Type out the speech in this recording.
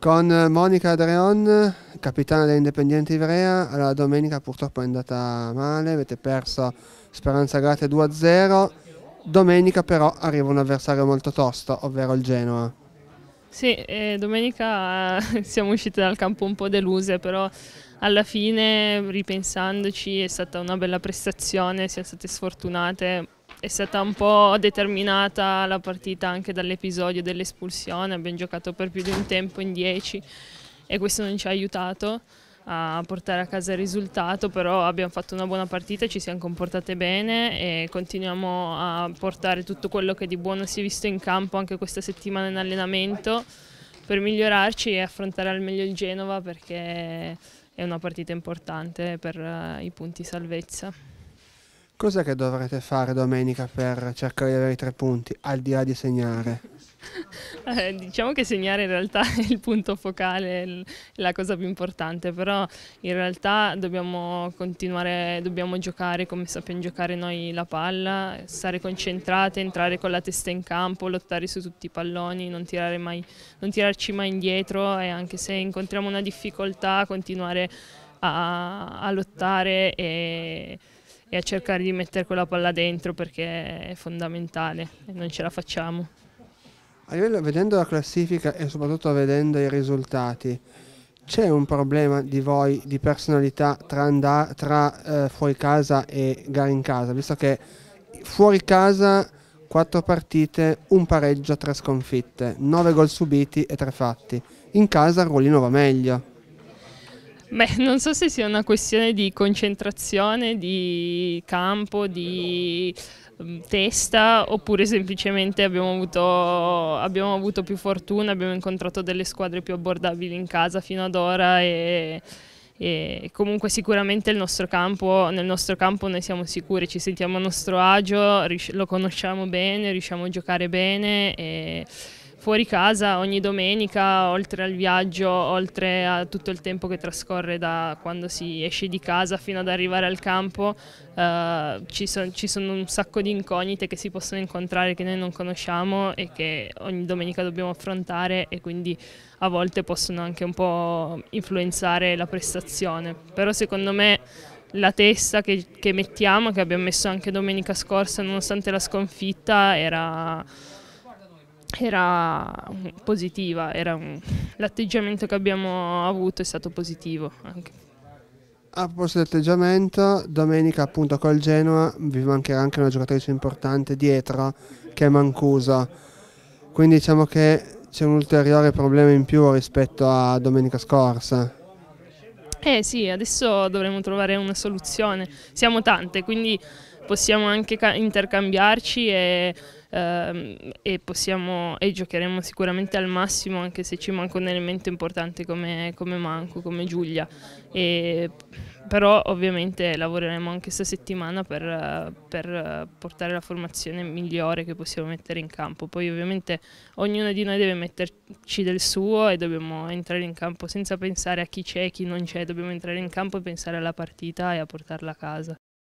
con Monica Adreon, capitana dell'Independiente Ivrea. Allora, domenica purtroppo è andata male, avete perso Speranza Grate 2-0. Domenica però arriva un avversario molto tosto, ovvero il Genoa. Sì, eh, domenica siamo uscite dal campo un po' deluse, però alla fine, ripensandoci, è stata una bella prestazione, siamo state sfortunate, è stata un po' determinata la partita anche dall'episodio dell'espulsione, abbiamo giocato per più di un tempo in 10 e questo non ci ha aiutato a portare a casa il risultato, però abbiamo fatto una buona partita, ci siamo comportate bene e continuiamo a portare tutto quello che di buono si è visto in campo anche questa settimana in allenamento per migliorarci e affrontare al meglio il Genova perché è una partita importante per eh, i punti salvezza. Cosa che dovrete fare domenica per cercare di avere i tre punti, al di là di segnare? Eh, diciamo che segnare in realtà è il punto focale, è la cosa più importante, però in realtà dobbiamo continuare, dobbiamo giocare come sappiamo giocare noi la palla, stare concentrate, entrare con la testa in campo, lottare su tutti i palloni, non, mai, non tirarci mai indietro e anche se incontriamo una difficoltà continuare a, a lottare e e a cercare di mettere quella palla dentro perché è fondamentale e non ce la facciamo. Livello, vedendo la classifica e soprattutto vedendo i risultati, c'è un problema di voi, di personalità tra, andà, tra eh, fuori casa e gare in casa, visto che fuori casa quattro partite, un pareggio, tre sconfitte, nove gol subiti e tre fatti. In casa il ruolino va meglio. Beh, non so se sia una questione di concentrazione, di campo, di mm, testa oppure semplicemente abbiamo avuto, abbiamo avuto più fortuna, abbiamo incontrato delle squadre più abbordabili in casa fino ad ora e, e comunque sicuramente nostro campo, nel nostro campo noi siamo sicuri, ci sentiamo a nostro agio, lo conosciamo bene, riusciamo a giocare bene fuori casa ogni domenica, oltre al viaggio, oltre a tutto il tempo che trascorre da quando si esce di casa fino ad arrivare al campo, eh, ci, so, ci, sono un sacco di incognite che si possono incontrare che noi non conosciamo e che ogni domenica dobbiamo affrontare e quindi a volte possono anche un po' influenzare la prestazione. Però secondo me la testa che, che mettiamo, che abbiamo messo anche domenica scorsa, nonostante la sconfitta, era era positiva, era un... l'atteggiamento che abbiamo avuto è stato positivo anche. A proposito di atteggiamento, domenica appunto col Genoa vi mancherà anche una giocatrice importante dietro che è Mancusa, quindi diciamo che c'è un ulteriore problema in più rispetto a domenica scorsa. Eh sì, adesso dovremo trovare una soluzione, siamo tante, quindi possiamo anche intercambiarci e, ehm, e, possiamo, e, giocheremo sicuramente al massimo anche se ci manca un elemento importante come, come Manco, come Giulia. E, però ovviamente lavoreremo anche questa settimana per, per, portare la formazione migliore che possiamo mettere in campo. Poi ovviamente ognuno di noi deve metterci del suo e dobbiamo entrare in campo senza pensare a chi c'è e chi non c'è, dobbiamo entrare in campo e pensare alla partita e a portarla a casa.